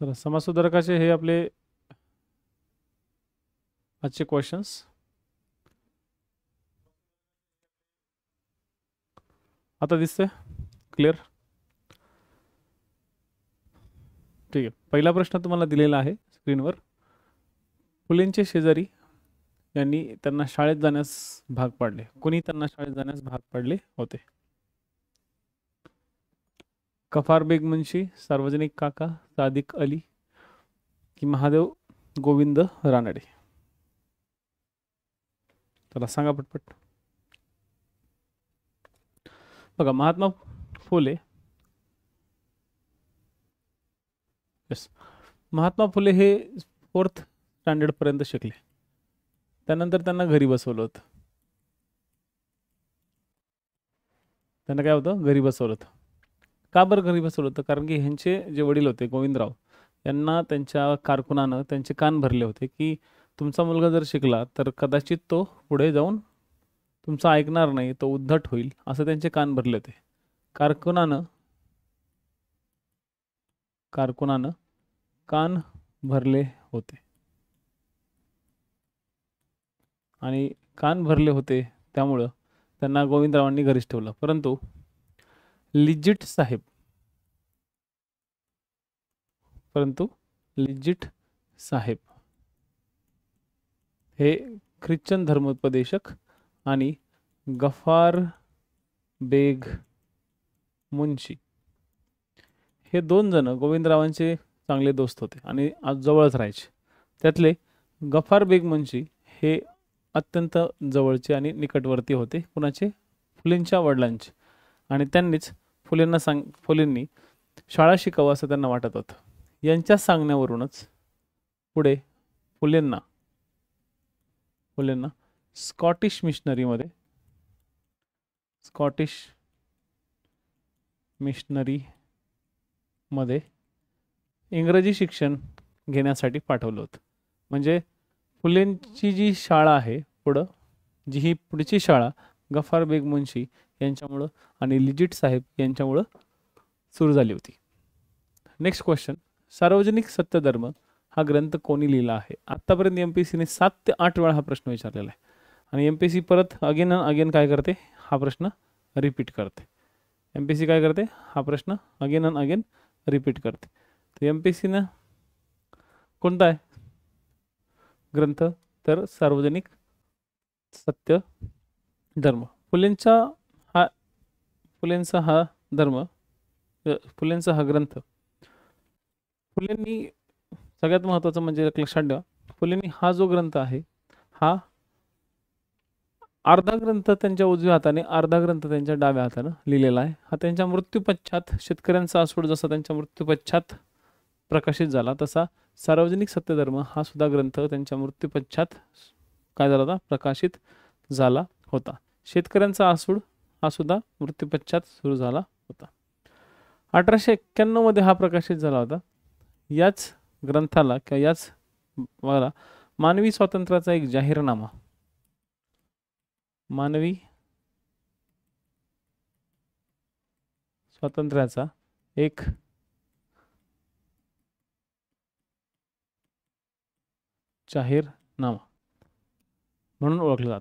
चला समाजसुधारकाचे हे आपले आजचे क्वेश्चन्स आता दिसतंय क्लिअर ठीक आहे पहिला प्रश्न तुम्हाला दिलेला आहे स्क्रीनवर फुलेंचे शेजारी यांनी त्यांना शाळेत जाण्यास भाग पाडले कोणी त्यांना शाळेत जाण्यास भाग पाडले होते कफार बेग मुंशी सार्वजनिक काका सादिक अली की महादेव गोविंद रानडे त्याला सांगा पटपट बघा महात्मा फुले यस महात्मा फुले हे फोर्थ स्टँडर्ड पर्यंत शिकले त्यानंतर त्यांना घरी बसवलं होतं त्यांना काय होतं घरी बसवलं होतं का बरं घरी बसवलं होतं कारण की ह्यांचे जे वडील होते गोविंदराव यांना त्यांच्या कारकुनानं त्यांचे कान भरले होते की तुमचा मुलगा जर शिकला तर कदाचित तो पुढे जाऊन तुमचा ऐकणार नाही तो उद्धट होईल असं त्यांचे कान भरले होते कारकुनानं कारकुनानं कान भरले होते आणि कान भरले होते त्यामुळं त्यांना गोविंदरावांनी घरीच ठेवलं परंतु लिजिट साहिब परंतु लिजिट साहेब हे ख्रिश्चन धर्मोपदेशक आणि गफार बेग मुंशी हे दोन जण गोविंदरावांचे चांगले दोस्त होते आणि आज जवळच राहायचे त्यातले गफार बेग मुंशी हे अत्यंत जवळचे आणि निकटवर्ती होते कुणाचे फुलेंच्या वडिलांचे आणि त्यांनीच फुलेंना सांग फुलेंनी शाळा शिकावं असं त्यांना वाटत होतं यांच्या सांगण्यावरूनच पुढे फुलेंना फुलेंना स्कॉटिश मिशनरीमध्ये स्कॉटिश मिशनरीमध्ये इंग्रजी शिक्षण घेण्यासाठी पाठवलं होतं म्हणजे फुलेंची जी शाळा आहे पुढं जी ही पुढची शाळा गफार बेग मुंशी यांच्यामुळं लिजिट साहेब यांच्यामुळं सुरू झाली होती नेक्स्ट क्वेश्चन सार्वजनिक सत्यधर्म हा ग्रंथ कोणी लिहिला आहे आत्तापर्यंत एम पी सीने सात आठ वेला हा प्रश्न विचारलेला आहे एम पी सी परत अगेन अगेन काय करते हा प्रश्न रिपीट करते एम पी सी का करते हा प्रश्न अगेन एंड अगेन रिपीट करते तर एम पी सी कोणता को ग्रंथ तर सार्वजनिक सत्य धर्म फुलेंचा हा फुलेंचा हा धर्म फुलेंचा हा ग्रंथ फुलेंनी सगळ्यात महत्त्वाचं म्हणजे लक्षात ठेवा फुलेंनी हा जो ग्रंथ आहे हा अर्धा ग्रंथ त्यांच्या उजव्या हाताने अर्धा ग्रंथ त्यांच्या डाव्या हाताने लिहिलेला आहे हा त्यांच्या मृत्यूपश्चात शेतकऱ्यांचा आसूड जसा त्यांच्या मृत्यूपश्चात प्रकाशित झाला तसा सार्वजनिक सत्यधर्म हा सुद्धा ग्रंथ त्यांच्या मृत्यूपश्चात काय झाला होता प्रकाशित झाला होता शेतकऱ्यांचा आसूड हा सुद्धा मृत्यूपश्चात सुरू झाला होता अठराशे एक्क्याण्णवमध्ये हा प्रकाशित झाला होता याच ग्रंथाला किंवा याच मला मानवी स्वातंत्र्याचा एक जाहीरनामा मानवी स्वातंत्र्याचा एक जाहीरनामा म्हणून ओळखला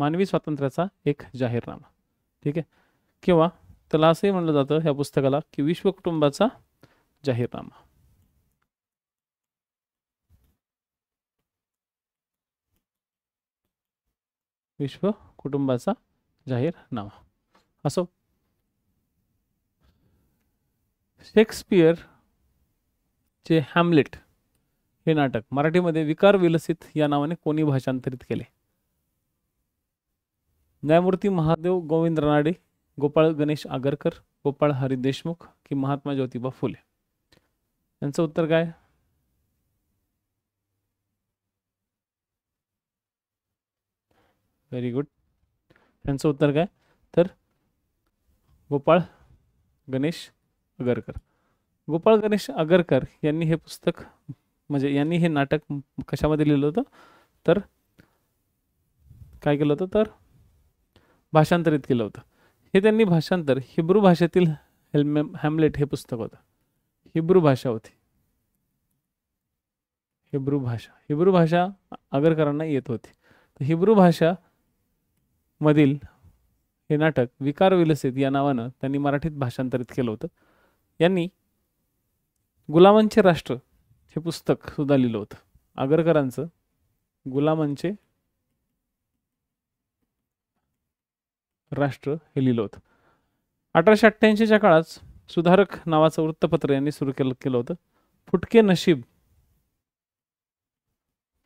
मानवी स्वतंत्र एक जाहिरनामा ठीक है कि त्याला असंही म्हणलं जातं ह्या पुस्तकाला की विश्व कुटुंबाचा जाहीरनामा विश्व कुटुंबाचा जाहीरनामा असो शेक्सपियर चे हॅमलेट ये नाटक मराठी मराठीमध्ये विकार विलसित या नावाने को भाषांतरित केले न्यायमूर्ती महादेव गोविंद रानाडे गोपाळ गणेश आगरकर गोपाळ हरी देशमुख की महात्मा ज्योतिबा फुले यांचं उत्तर काय व्हेरी गुड त्यांचं उत्तर काय तर गोपाळ गणेश आगरकर गोपाळ गणेश आगरकर यांनी हे पुस्तक म्हणजे यांनी हे नाटक कशामध्ये लिहिलं होतं तर काय केलं होतं तर भाषांतरित केलं होतं हे त्यांनी भाषांतर हिब्रू भाषेतील हेल्मे हॅमलेट हे पुस्तक होतं हिब्रू भाषा होती हिब्रू भाषा हिब्रू भाषा आगरकरांना येत होती तर हिब्रू भाषा मधील हे नाटक विकार विलसित या नावानं त्यांनी मराठीत भाषांतरित केलं होतं यांनी गुलामांचे राष्ट्र हे पुस्तक सुद्धा लिहिलं होतं आगरकरांचं गुलामांचे राष्ट्र हे लिहिलं होतं अठराशे अठ्ठ्याऐंशीच्या काळात सुधारक नावाचं वृत्तपत्र यांनी सुरू केलं केलं होतं फुटके नशीब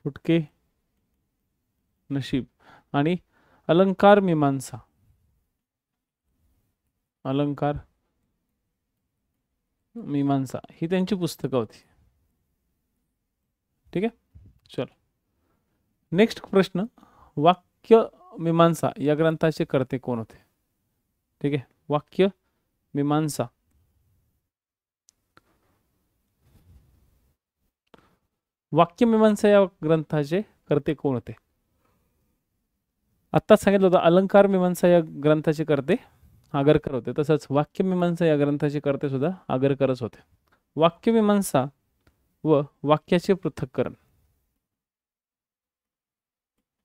फुटके नशीब आणि अलंकार मीमांसा अलंकार मीमांसा ही त्यांची पुस्तकं होती ठीक आहे चल नेक्स्ट प्रश्न वाक्य मीमांसा या ग्रंथाचे कर्ते कोण होते ठीक आहे वाक्य मीमांसा वाक्य मीमांसा या ग्रंथाचे कर्ते कोण होते आत्ताच सांगितलं होतं अलंकार मीमांसा या ग्रंथाचे कर्ते आगरकर होते तसंच वाक्य मीमांसा या ग्रंथाचे कर्ते सुद्धा आगरकरच होते वाक्य मीमांसा व वाक्याचे पृथक्करण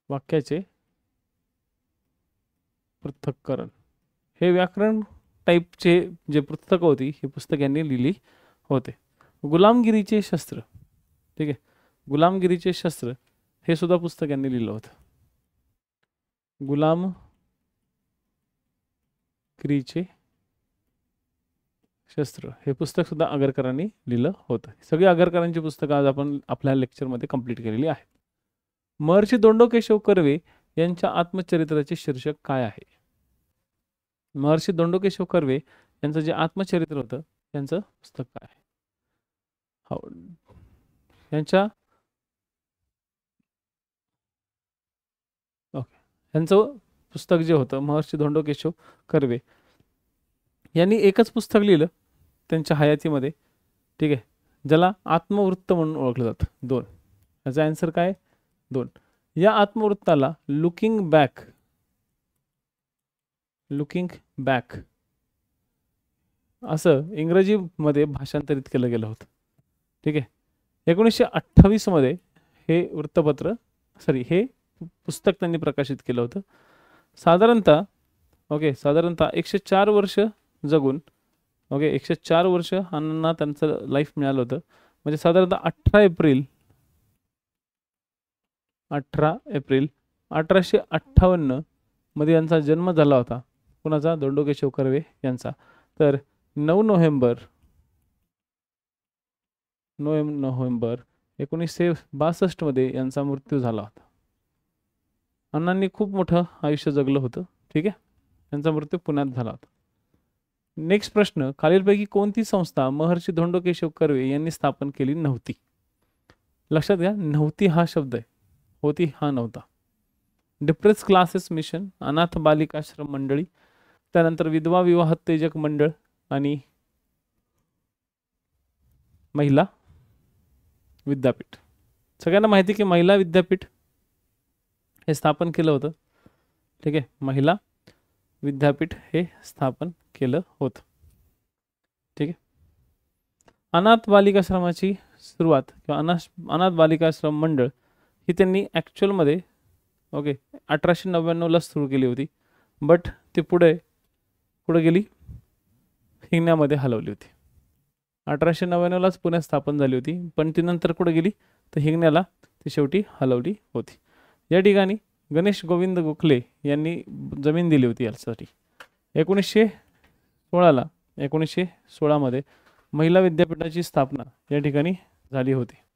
वाक्याचे पृथककरण हे व्याकरण टाईपचे जे पुस्तकं होती हे पुस्तक यांनी लिहिली होते गुलामगिरीचे शस्त्र ठीक आहे गुलामगिरीचे शस्त्र हे सुद्धा पुस्तक यांनी लिहिलं होतं गुलाम गिरीचे शस्त्र हे पुस्तक सुद्धा आगरकरांनी लिहिलं होतं सगळी आगरकरांची पुस्तकं आज आपण आपल्या लेक्चरमध्ये कंप्लीट केलेली आहेत महर्षी दोंडो केशव कर्वे यांच्या आत्मचरित्राचे शीर्षक काय आहे महर्षी दोंडोकेशव कर्वे यांचं जे आत्मचरित्र होतं त्यांचं पुस्तक काय आहे हो. यांच्या ओके यांचं पुस्तक जे होतं महर्षी धोंडोकेशव कर्वे यांनी एकच पुस्तक लिहिलं त्यांच्या हयातीमध्ये ठीक आहे ज्याला आत्मवृत्त म्हणून ओळखलं जातं दोन याचा आन्सर काय दोन या आत्मवृत्ताला लुकिंग बैक लुकिंग बैक असं इंग्रजीमध्ये भाषांतरित केलं गेलं होतं ठीक आहे एकोणीसशे अठ्ठावीसमध्ये हे वृत्तपत्र सॉरी हे पुस्तक त्यांनी प्रकाशित केलं होतं साधारणतः ओके साधारणतः एकशे चार वर्ष जगून ओके एकशे चार वर्ष अण्णांना त्यांचं लाईफ मिळालं होतं म्हणजे साधारणतः अठरा एप्रिल अठरा एप्रिल अठराशे मध्ये यांचा जन्म झाला होता कुणाचा दोंडोकेशव कर्वे यांचा तर नऊ नोव्हेंबर नोव्हे नोव्हेंबर एकोणीसशे बासष्टमध्ये यांचा मृत्यू झाला होता अण्णांनी खूप मोठं आयुष्य जगलं होतं ठीक आहे यांचा मृत्यू पुण्यात झाला होता नेक्स्ट प्रश्न खालीलपैकी कोणती संस्था महर्षी धोंडो केशव कर्वे यांनी स्थापन केली नव्हती लक्षात घ्या नव्हती हा शब्द आहे होती हा नव्हता डिप्रेस क्लासेस मिशन अनाथ बालिकाश्रम मंडळी त्यानंतर विधवा विवाह तेजक मंडळ आणि महिला विद्यापीठ सगळ्यांना माहिती की महिला विद्यापीठ हे स्थापन केलं होतं ठीक आहे महिला विद्यापीठ हे स्थापन केलं होतं ठीक आहे अनाथ बालिकाश्रमाची सुरुवात किंवा अनाथ अनाथ बालिकाश्रम मंडळ ही त्यांनी ॲक्च्युअलमध्ये ओके अठराशे नव्याण्णवला सुरू केली होती बट ती पुढ़ पुढे गेली हिंगण्यामध्ये हलवली होती अठराशे नव्याणवला पुण्यात स्थापन होती पण ती नंतर कुठे गेली तर हिंगण्याला शेवटी हलवली होती या गणेश गोविंद गोखले जमीन दिली होती यासाठी एकोणीसशे सोळाला एकोनीस सोलामदे महिला विद्यापीठा स्थापना या होती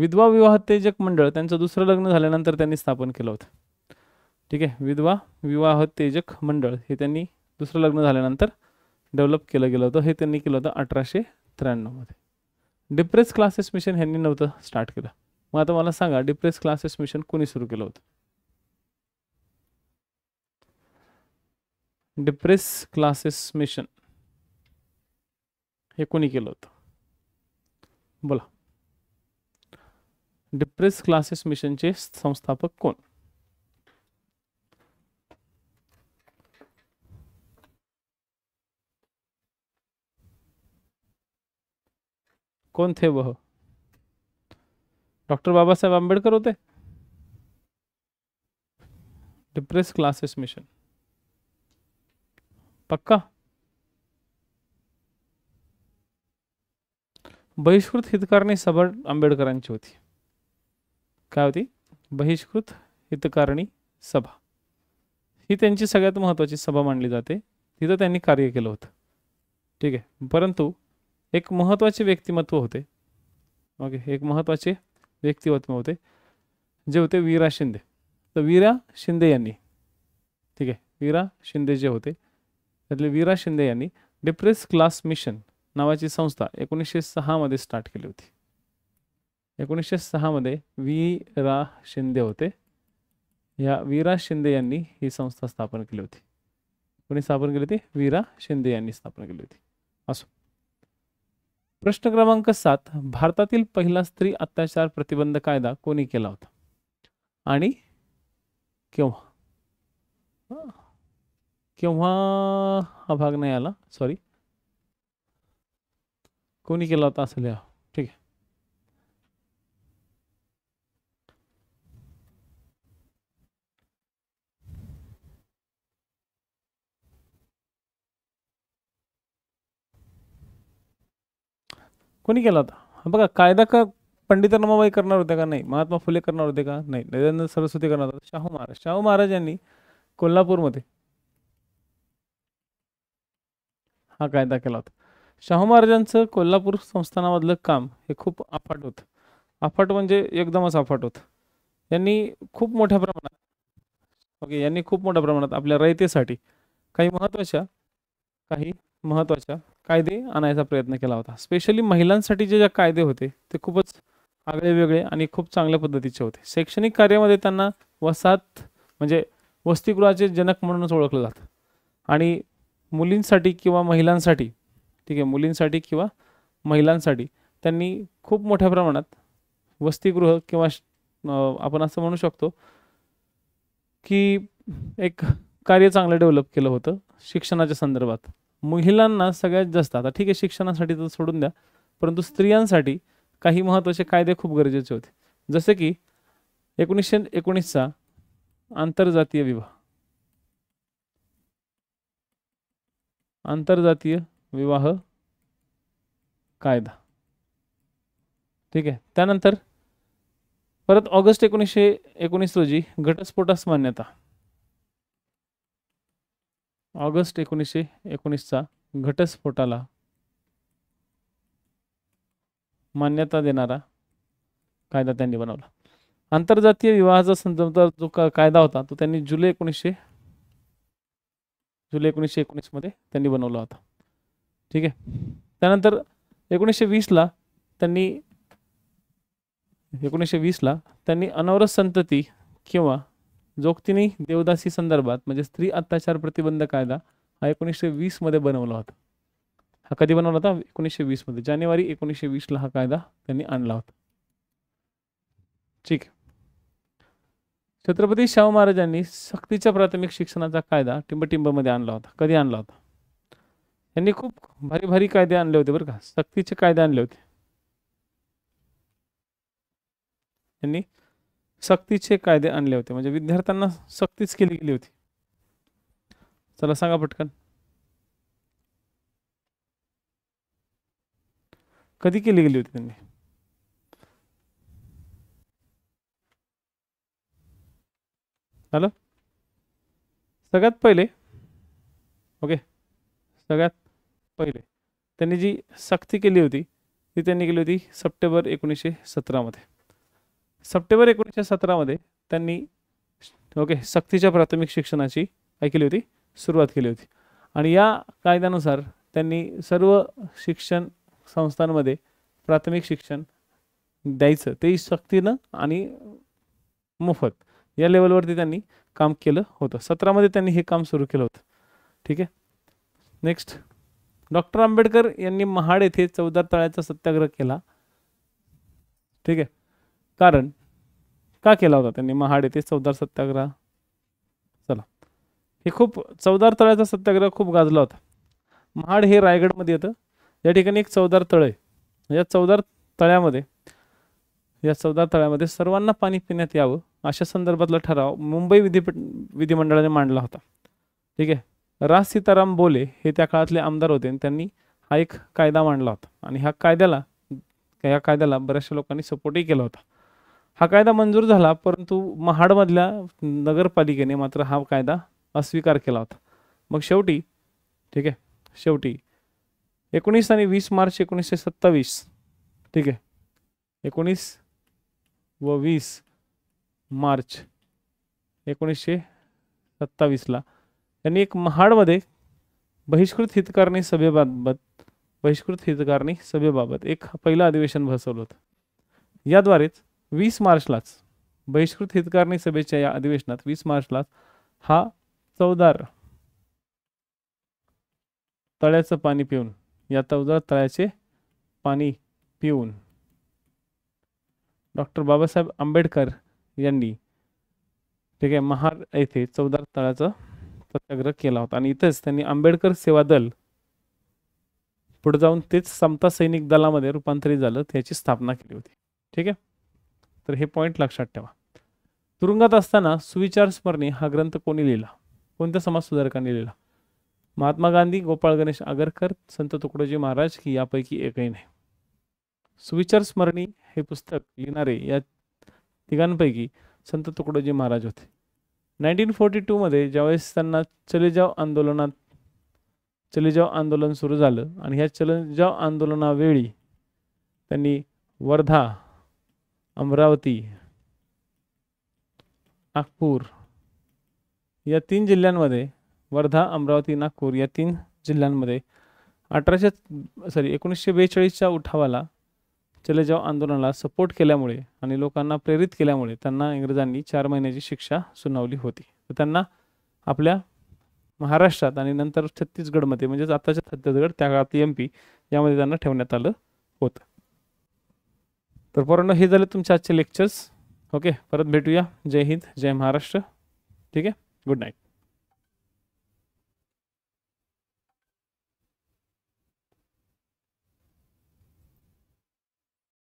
विधवा विवाह तेजक मंडळ त्यांचं लग्न स्थापन केलं ठीक आहे विधवा विवाह तेजक मंडळ हे लग्न डेवलप के केलं गेलं होतं हे डिप्रेस क्लासेस मिशन हमने नव्हतं स्टार्ट केलं मग आता मला सांगा डिप्रेस क्लासेस मिशन को सुरू केलं डिप्रेस क्लासेस मिशन हे कोणी बोला डिप्रेस क्लासेस मिशन के संस्थापक को कौन थे वह डॉक्टर बाबा साहेब आंबेडकर होते डिप्रेस क्लासेस मिशन पक्का बहिष्कृत हितकार सबर आंबेडकर होती काय होती बहिष्कृत हितकारणी सभा ही त्यांची सगळ्यात महत्त्वाची सभा मानली जाते तिथं कार्य के होतं ठीक है परंतु एक महत्त्वाचे व्यक्तिमत्व होते ओके एक महत्वा व्यक्तिमत्व होते जे होते वीरा शिंदे तो वीरा शिंदे ठीक है वीरा शिंदे जे होते Vira Shinde depressed class mission नावाची संस्था सहा सहामध्ये स्टार्ट के लिए होती एकोणीसशे सहामध्ये वी रा शिंदे होते या वीरा शिंदे यांनी ही संस्था स्थापन केली होती कोणी स्थापन केली होती वीरा शिंदे यांनी स्थापन केली होती असो प्रश्न क्रमांक सात भारतातील पहिला स्त्री अत्याचार प्रतिबंध कायदा कोणी केला होता आणि केव्हा केव्हा हा भाग नाही आला सॉरी कोणी केला होता असं लिहा कोणी केला होता बघा कायदा का पंडित रमाबाई करणार होते का नाही महात्मा फुले करणार होते का नाही नरेंद्र सरस्वती करणार होते शाहू महाराज शाहू महाराज यांनी कोल्हापूरमध्ये हा कायदा केला होता शाहू महाराजांचं कोल्हापूर संस्थानामधलं काम हे खूप अफाट होतं अफाट म्हणजे एकदमच अफाट होतं यांनी खूप मोठ्या प्रमाणात ओके यांनी खूप मोठ्या प्रमाणात आपल्या रयतेसाठी काही महत्त्वाच्या काही महत्त्वाच्या कायदे आणायचा प्रयत्न केला होता स्पेशली महिलांसाठी जे ज्या कायदे होते ते खूपच आगळे वेगळे आणि खूप चांगल्या पद्धतीचे होते शैक्षणिक कार्यामध्ये त्यांना वसाहत म्हणजे वसतिगृहाचे जनक म्हणूनच ओळखलं जातं आणि मुलींसाठी किंवा महिलांसाठी ठीक आहे मुलींसाठी किंवा महिलांसाठी त्यांनी खूप मोठ्या प्रमाणात वसतिगृह किंवा आपण असं म्हणू शकतो की एक कार्य चांगलं डेव्हलप केलं होतं शिक्षणाच्या संदर्भात महिला सगळ्यात जास्त आता ठीक आहे शिक्षणासाठी तर सोडून द्या परंतु स्त्रियांसाठी काही महत्त्वाचे कायदे खूप गरजेचे होते जस की एकोणीसशे एकोणीसचा आंतरजातीय विवाह आंतरजातीय विवाह कायदा ठीक है त्यानंतर परत ऑगस्ट एकोणीसशे एकोणीस रोजी घटस्फोटास मान्यता ऑगस्ट एकोणीसशे एकोणीसचा घटस्फोटाला मान्यता देणारा कायदा त्यांनी बनवला आंतरजातीय विवाहाचा संदर्भ जो कायदा होता तो त्यांनी जुलै एकोणीसशे जुलै एकोणीसशे एकोणीसमध्ये त्यांनी बनवला होता ठीक आहे त्यानंतर एकोणीसशे वीसला त्यांनी एकोणीसशे वीसला त्यांनी अनवरत संतती किंवा जोगतीने देवदासी संदर्भात स्त्री अत्याचार प्रतिबंध कायदा हा एकोणीसशे वीसमध्ये बनवला होता हा कधी बनवला होता एकोणीसशे वीसमध्ये जानेवारी एकोणीसशे वीसला हा कायदा होता ठीक छत्रपती शाहू महाराजांनी सक्तीच्या प्राथमिक शिक्षणाचा कायदा टिंबटिंबमध्ये आणला होता कभी आणला होता त्यांनी खूप भारी भारी कायदे होते बरं का सक्तीचे कायदे होते सक्तीचे कायदे आणले होते म्हणजे सक्तीच के गेली होती चला सांगा पटकन कधी केली गेली होती त्यांनी झालं सगळ्यात पहिले ओके सगत पहिले त्यांनी जी सक्ती लिए होती ती त्यांनी केली होती सप्टेंबर एकोणीसशे सतरामध्ये सप्टेंबर एकोणीसशे सत्रह त्यांनी ओके सक्ति प्राथमिक शिक्षण की ऐली होती सुरुवात केली होती आणि कायद्यानुसार त्यांनी सर्व शिक्षण संस्थांमध्ये प्राथमिक शिक्षण दयाच ते सक्तीनं आणि मोफत या लेवलवरती काम के होतं सत्रह त्यांनी काम सुरू के होतं ठीक आहे नेक्स्ट डॉक्टर आंबेडकर महाड़े महाड येथे चौदा सत्याग्रह केला ठीक है कारण का केला होता त्यांनी महाड येथे चौदार सत्याग्रह चला हे खूप चौदार तळ्याचा सत्याग्रह खूप गाजला होता महाड हे रायगडमध्ये येतं या ठिकाणी एक चौदार तळ आहे या चौदार तळ्यामध्ये या चौदा तळ्यामध्ये सर्वांना पाणी पिण्यात यावं अशा संदर्भातला ठराव मुंबई विधिपीठ विधिमंडळाने मांडला होता ठीक आहे राज सीताराम बोले हे त्या काळातले आमदार होते आणि त्यांनी हा एक कायदा मांडला होता आणि ह्या कायद्याला या कायद्याला बऱ्याचशा लोकांनी सपोर्टही केला होता हा कायदा मंजूर झाला परंतु महाडमधल्या नगरपालिकेने मात्र हा कायदा अस्वीकार केला होता मग शेवटी ठीक आहे शेवटी एकोणीस आणि वीस मार्च एकोणीसशे सत्तावीस ठीक आहे एकोणीस व वीस मार्च एकोणीसशे सत्तावीसला त्यांनी एक महाडमध्ये बहिष्कृत हितकारणी सभेबाबत बहिष्कृत हितकारणी सभेबाबत एक पहिलं अधिवेशन बसवलं होतं याद्वारेच वीस मार्चलाच बहिष्कृत हितकारणी सभेच्या या अधिवेशनात वीस मार्चलाच हा चौदार तळ्याचं पाणी पिऊन या चौदार तळ्याचे पाणी पिऊन डॉक्टर बाबासाहेब आंबेडकर यांनी ठीक आहे महाड येथे चौदार तळाचा सत्याग्रह केला होता आणि इथंच त्यांनी आंबेडकर सेवा दल पुढे जाऊन तेच समता सैनिक दलामध्ये रूपांतरित झालं त्याची स्थापना केली होती ठीक आहे तर हे पॉईंट लक्षात ठेवा तुरुंगात असताना सुविचार स्मरणी हा ग्रंथ कोणी लिहिला कोणत्या समाजसुधारकांनी लिहिला महात्मा गांधी गोपाळ गणेश आगरकर संत तुकडोजी महाराज की यापैकी एकही नाही सुविचार स्मरणी हे पुस्तक लिहिणारे या तिघांपैकी संत तुकडोजी महाराज होते नाईन्टीन फोर्टी टूमध्ये ज्यावेळेस त्यांना चले जाव आंदोलनात चले जाव आंदोलन सुरू झालं आणि ह्या चले जाव आंदोलनावेळी त्यांनी वर्धा अमरावती नागपूर या तीन जिल्ह्यांमध्ये वर्धा अमरावती नागपूर या तीन जिल्ह्यांमध्ये अठराशे सॉरी एकोणीसशे बेचाळीसच्या उठावाला जाव आंदोलनाला सपोर्ट केल्यामुळे आणि लोकांना प्रेरित केल्यामुळे त्यांना इंग्रजांनी चार महिन्याची शिक्षा सुनावली होती तर त्यांना आपल्या महाराष्ट्रात आणि नंतर छत्तीसगडमध्ये म्हणजेच आताच्या छत्तीसगड त्या काळात एम पी यामध्ये त्यांना ठेवण्यात आलं होतं तर पोरांनो हे झाले तुमचे आजचे लेक्चर्स ओके परत भेटूया जय हिंद जय महाराष्ट्र ठीक आहे गुड नाईट